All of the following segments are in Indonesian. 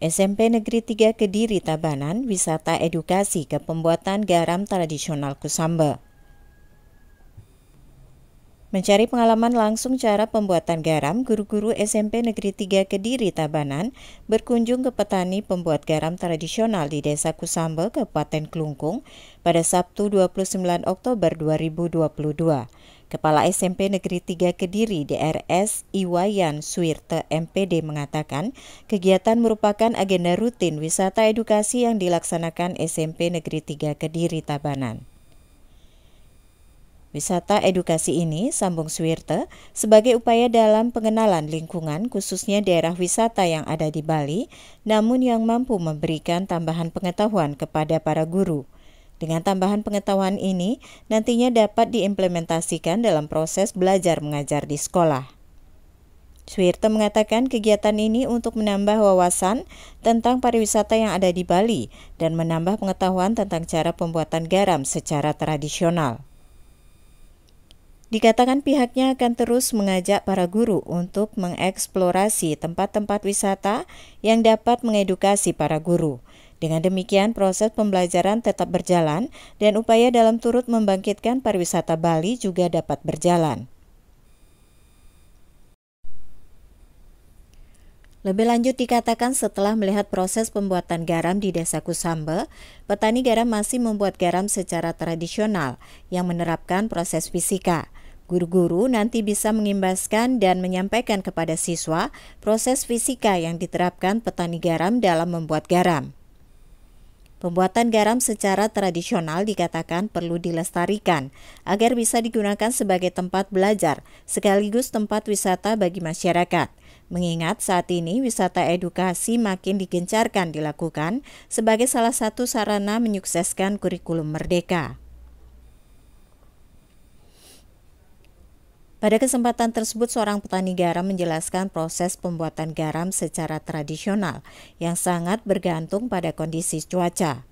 SMP Negeri 3 Kediri Tabanan wisata edukasi ke pembuatan garam tradisional Kusamba. Mencari pengalaman langsung cara pembuatan garam, guru-guru SMP Negeri 3 Kediri Tabanan berkunjung ke petani pembuat garam tradisional di Desa Kusamba, Kabupaten Klungkung pada Sabtu 29 Oktober 2022. Kepala SMP Negeri 3 Kediri DRS Iwayan Suwirte MPD mengatakan kegiatan merupakan agenda rutin wisata edukasi yang dilaksanakan SMP Negeri 3 Kediri Tabanan. Wisata edukasi ini, sambung Suwirte, sebagai upaya dalam pengenalan lingkungan khususnya daerah wisata yang ada di Bali, namun yang mampu memberikan tambahan pengetahuan kepada para guru. Dengan tambahan pengetahuan ini, nantinya dapat diimplementasikan dalam proses belajar mengajar di sekolah. Swirte mengatakan kegiatan ini untuk menambah wawasan tentang pariwisata yang ada di Bali dan menambah pengetahuan tentang cara pembuatan garam secara tradisional. Dikatakan pihaknya akan terus mengajak para guru untuk mengeksplorasi tempat-tempat wisata yang dapat mengedukasi para guru. Dengan demikian, proses pembelajaran tetap berjalan dan upaya dalam turut membangkitkan pariwisata Bali juga dapat berjalan. Lebih lanjut dikatakan setelah melihat proses pembuatan garam di Desa Kusambe, petani garam masih membuat garam secara tradisional yang menerapkan proses fisika. Guru-guru nanti bisa mengimbaskan dan menyampaikan kepada siswa proses fisika yang diterapkan petani garam dalam membuat garam. Pembuatan garam secara tradisional dikatakan perlu dilestarikan agar bisa digunakan sebagai tempat belajar sekaligus tempat wisata bagi masyarakat. Mengingat saat ini wisata edukasi makin digencarkan dilakukan sebagai salah satu sarana menyukseskan kurikulum merdeka. Pada kesempatan tersebut, seorang petani garam menjelaskan proses pembuatan garam secara tradisional yang sangat bergantung pada kondisi cuaca.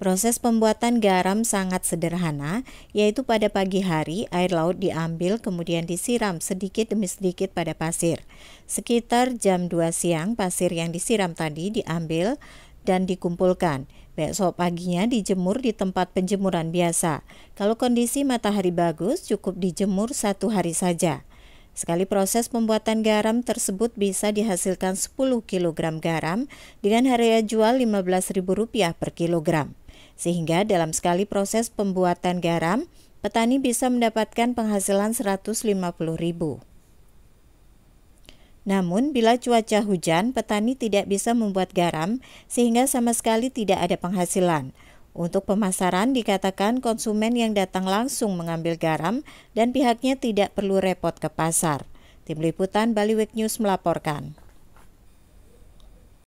Proses pembuatan garam sangat sederhana, yaitu pada pagi hari air laut diambil kemudian disiram sedikit demi sedikit pada pasir. Sekitar jam 2 siang pasir yang disiram tadi diambil dan dikumpulkan. Besok paginya dijemur di tempat penjemuran biasa. Kalau kondisi matahari bagus, cukup dijemur satu hari saja. Sekali proses pembuatan garam tersebut bisa dihasilkan 10 kg garam dengan harga jual Rp15.000 per kilogram. Sehingga dalam sekali proses pembuatan garam, petani bisa mendapatkan penghasilan Rp150.000. Namun, bila cuaca hujan, petani tidak bisa membuat garam sehingga sama sekali tidak ada penghasilan. Untuk pemasaran dikatakan konsumen yang datang langsung mengambil garam dan pihaknya tidak perlu repot ke pasar. Tim Liputan Week News melaporkan.